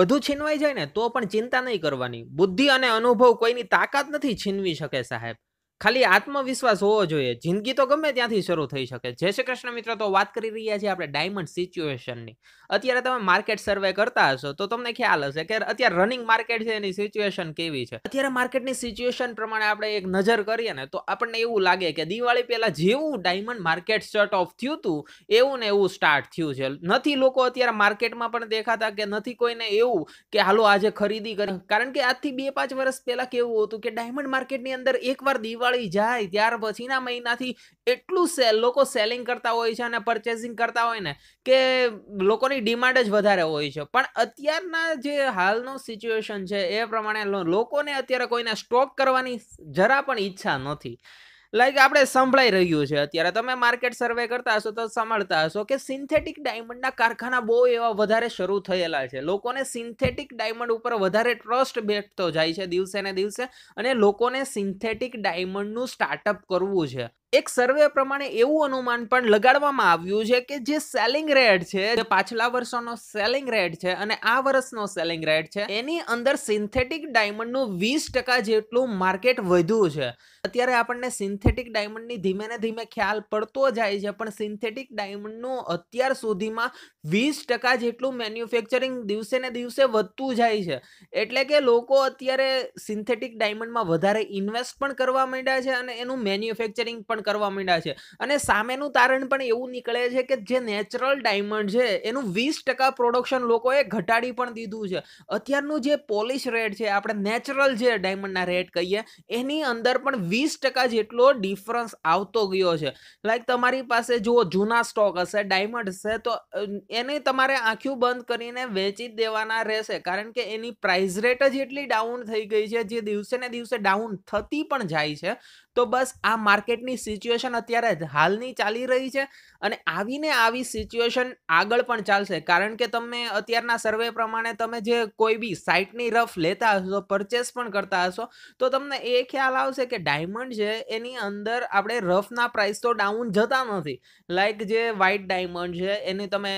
બધું છીનવાઈ જાય ને તો પણ ચિંતા નહીં કરવાની બુદ્ધિ અને અનુભવ કોઈની તાકાત નથી છીનવી શકે સાહેબ ખાલી આત્મવિશ્વાસ હોવો જોઈએ જિંદગી તો ગમે ત્યાંથી શરૂ થઈ શકે જય શ્રી કૃષ્ણ મિત્રો તો વાત કરી રહ્યા છીએ આપણે ડાયમંડ સિચ્યુએશનની અત્યારે તમે માર્કેટ સર્વે કરતા હશો તો તમને ખ્યાલ હશે કે અત્યારે રનિંગ માર્કેટ છે એની સિચ્યુએશન કેવી છે અત્યારે માર્કેટની સિચ્યુએશન પ્રમાણે આપણે એક નજર કરીએ ને તો આપણને એવું લાગે કે દિવાળી પહેલાં જેવું ડાયમંડ માર્કેટ શર્ટ ઓફ થયું હતું એવું ને એવું સ્ટાર્ટ થયું છે નથી લોકો અત્યારે માર્કેટમાં પણ દેખાતા કે નથી કોઈને એવું કે હાલો આજે ખરીદી કરી કારણ કે આજથી બે પાંચ વર્ષ પહેલાં કેવું હતું કે ડાયમંડ માર્કેટની અંદર એકવાર દિવાળી નીકળી જાય ત્યાર પછીના મહિનાથી એટલું સેલ લોકો સેલિંગ કરતા હોય છે અને પરચેસિંગ કરતા હોય ને કે લોકોની ડિમાન્ડ જ વધારે હોય છે પણ અત્યારના જે હાલનું સિચ્યુએશન છે એ પ્રમાણે લોકોને અત્યારે કોઈને સ્ટોક કરવાની જરા પણ ઈચ્છા નથી લાઈક આપણે સંભળાઈ રહ્યું છે અત્યારે તમે માર્કેટ સર્વે કરતા હશો તો સાંભળતા હશો કે સિન્થેટિક ડાયમંડના કારખાના બહુ એવા વધારે શરૂ થયેલા છે લોકોને સિન્થેટિક ડાયમંડ ઉપર વધારે ટ્રસ્ટ બેઠતો જાય છે દિવસે ને દિવસે અને લોકોને સિન્થેટિક ડાયમંડનું સ્ટાર્ટઅપ કરવું છે એક સર્વે પ્રમાણે એવું અનુમાન પણ લગાડવામાં આવ્યું છે કે જે સેલિંગ રેટ છે જે પાછલા વર્ષોનો સેલિંગ રેટ છે અને આ વર્ષનો સેલિંગ રેટ છે એની અંદર સિન્થેટિક ડાયમંડનું વીસ ટકા જેટલું માર્કેટ વધ્યું છે અત્યારે આપણને સિન્થેટિક ડાયમંડની ધીમે ને ધીમે ખ્યાલ પડતો જાય છે પણ સિન્થેટિક ડાયમંડનું અત્યાર સુધીમાં વીસ ટકા જેટલું મેન્યુફેક્ચરિંગ દિવસે ને દિવસે વધતું જાય છે એટલે કે લોકો અત્યારે સિન્થેટિક ડાયમંડમાં વધારે ઇન્વેસ્ટ પણ કરવા માંડ્યા છે અને એનું મેન્યુફેક્ચરિંગ પણ પણ કરવા માંડ્યા છે અને સામેનું તારણ પણ એવું નીકળે છે કે જે નેચરલ ડાયમંડ છે એનું વીસ ટકા પ્રોડક્શન લોકોએ ઘટાડી પણ દીધું છે અત્યારનું જે પોલિશ રેટ છે આપણે નેચરલ જે ડાયમંડના રેટ કહીએ એની અંદર પણ વીસ ટકા જેટલો ડિફરન્સ આવતો ગયો છે લાઈક તમારી પાસે જો જૂના સ્ટોક હશે ડાયમંડ હશે તો એને તમારે આંખ્યું બંધ કરીને વેચી જ દેવાના રહેશે કારણ કે એની પ્રાઇઝ રેટ જ એટલી ડાઉન થઈ ગઈ છે જે દિવસે ને દિવસે ડાઉન થતી પણ જાય છે તો બસ આ માર્કેટની સિચ્યુએશન અત્યારે હાલની ચાલી રહી છે અને આવીને આવી સિચ્યુએશન આગળ પણ ચાલશે કારણ કે તમે અત્યારના સર્વે પ્રમાણે તમે જે કોઈ બી સાઇટની રફ લેતા હશો પરચેસ પણ કરતા હશો તો તમને એ ખ્યાલ આવશે કે ડાયમંડ છે એની અંદર આપણે રફના પ્રાઇસ તો ડાઉન જતા નથી લાઈક જે વ્હાઇટ ડાયમંડ છે એને તમે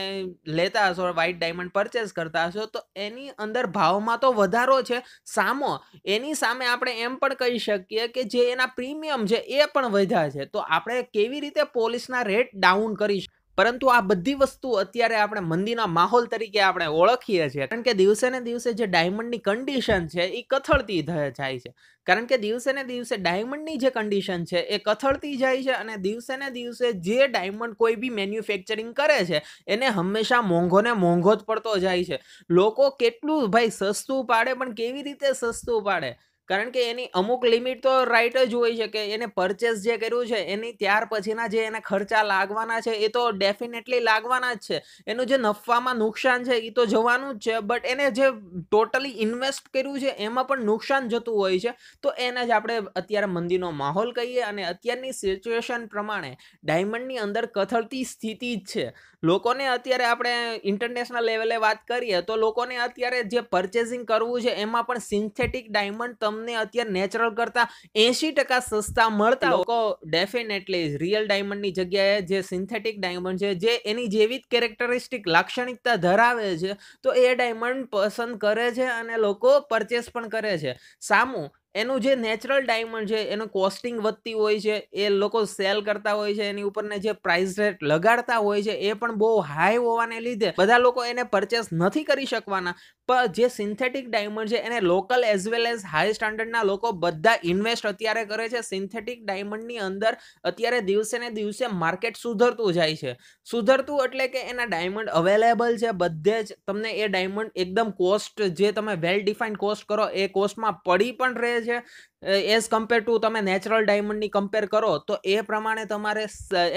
લેતા હશો વ્હાઇટ ડાયમંડ પરચેસ કરતા હશો તો એની અંદર ભાવમાં તો વધારો છે સામો એની સામે આપણે એમ પણ કહી શકીએ કે જે એના પ્રીમિયમ પ્રીમિયમ છે એ પણ વધ્યા છે તો આપણે કેવી રીતે પોલીસના રેટ ડાઉન કરીશું પરંતુ આ બધી વસ્તુ અત્યારે આપણે મંદીના માહોલ તરીકે આપણે ઓળખીએ છીએ કારણ કે દિવસે ને દિવસે જે ડાયમંડની કન્ડિશન છે એ કથળતી જાય છે કારણ કે દિવસે ને દિવસે ડાયમંડની જે કન્ડિશન છે એ કથળતી જાય છે અને દિવસે ને દિવસે જે ડાયમંડ કોઈ બી મેન્યુફેક્ચરિંગ કરે છે એને હંમેશા મોંઘો ને મોંઘો જ પડતો જાય છે લોકો કેટલું ભાઈ સસ્તું પાડે પણ કેવી રીતે સસ્તું પાડે કારણ કે એની અમુક લિમિટ તો રાઈટ જ હોય છે કે એને પરચેસ જે કર્યું છે એની ત્યાર પછીના જે એના ખર્ચા લાગવાના છે એ તો ડેફિનેટલી લાગવાના જ છે એનું જે નફામાં નુકસાન છે એ તો જવાનું જ છે બટ એને જે ટોટલી ઇન્વેસ્ટ કર્યું છે એમાં પણ નુકસાન જતું હોય છે તો એને જ આપણે અત્યારે મંદીનો માહોલ કહીએ અને અત્યારની સિચ્યુએશન પ્રમાણે ડાયમંડની અંદર કથળતી સ્થિતિ જ છે લોકોને અત્યારે આપણે ઇન્ટરનેશનલ લેવલે વાત કરીએ તો લોકોને અત્યારે જે પરચેસિંગ કરવું છે એમાં પણ સિન્થેટિક ડાયમંડ તમને અત્યારે નેચરલ કરતા એંશી ટકા સસ્તા મળતા લોકો ડેફિનેટલી રિયલ ડાયમંડની જગ્યાએ જે સિન્થેટિક ડાયમંડ છે જે એની જેવી જ કેરેક્ટરિસ્ટિક લાક્ષણિકતા ધરાવે છે તો એ ડાયમંડ પસંદ કરે છે અને લોકો પરચેસ પણ કરે છે સામું એનું જે નેચરલ ડાયમંડ છે એનું કોસ્ટિંગ વધતી હોય છે એ લોકો સેલ કરતા હોય છે એની ઉપરને જે પ્રાઇસ રેટ લગાડતા હોય છે એ પણ બહુ હાઈ હોવાને લીધે બધા લોકો એને પરચેસ નથી કરી શકવાના પણ જે સિન્થેટિક ડાયમંડ છે એને local as well as high સ્ટાન્ડર્ડના લોકો બધા ઇન્વેસ્ટ અત્યારે કરે છે સિન્થેટિક ડાયમંડની અંદર અત્યારે દિવસે ને દિવસે માર્કેટ સુધરતું જાય છે સુધરતું એટલે કે એના ડાયમંડ અવેલેબલ છે બધે જ તમને એ ડાયમંડ એકદમ કોસ્ટ જે તમે વેલ ડિફાઇન્ડ કોસ્ટ કરો એ કોસ્ટમાં પડી પણ રહે છે એઝ કમ્પેર ટુ તમે નેચરલ ડાયમંડની કમ્પેર કરો તો એ પ્રમાણે તમારે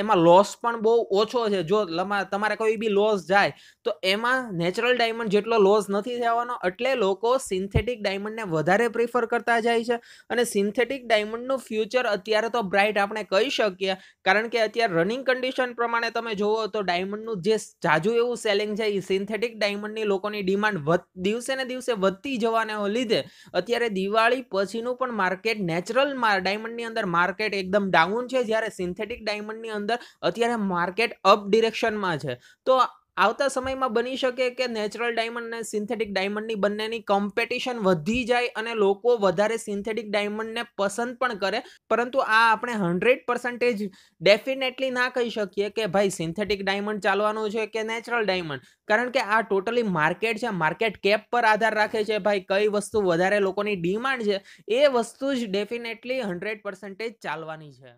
એમાં લોસ પણ બહુ ઓછો છે જો તમારે કોઈ બી લોસ જાય તો એમાં નેચરલ ડાયમંડ જેટલો લોસ નથી થવાનો એટલે લોકો સિન્થેટિક ડાયમંડને વધારે પ્રિફર કરતા જાય છે અને સિન્થેટિક ડાયમંડનું ફ્યુચર અત્યારે તો બ્રાઇટ આપણે કહી શકીએ કારણ કે અત્યારે રનિંગ કન્ડિશન પ્રમાણે તમે જોવો તો ડાયમંડનું જે જાજુ એવું સેલિંગ છે એ સિન્થેટિક ડાયમંડની લોકોની ડિમાન્ડ દિવસે ને દિવસે વધતી જવાને લીધે અત્યારે દિવાળી પછી એસસીનું પણ માર્કેટ નેચરલ ડાયમંડની અંદર માર્કેટ એકદમ ડાઉન છે જ્યારે સિન્થેટિક ડાયમંડની અંદર અત્યારે માર્કેટ અપ ડિરેક્શનમાં છે તો આવતા સમયમાં બની શકે કે નેચરલ ડાયમંડ અને સિન્થેટિક ડાયમંડની બંનેની કોમ્પિટિશન વધી જાય અને લોકો વધારે સિન્થેટિક ડાયમંડને પસંદ પણ કરે પરંતુ આ આપણે હન્ડ્રેડ પર્સન્ટેજ ડેફિનેટલી ના કહી શકીએ કે ભાઈ સિન્થેટિક ડાયમંડ ચાલવાનું છે કે નેચરલ ડાયમંડ કારણ કે આ ટોટલી માર્કેટ છે માર્કેટ કેપ પર આધાર રાખે છે ભાઈ કઈ વસ્તુ વધારે લોકોની ડિમાન્ડ છે એ વસ્તુ જ ડેફિનેટલી હન્ડ્રેડ પર્સન્ટેજ ચાલવાની છે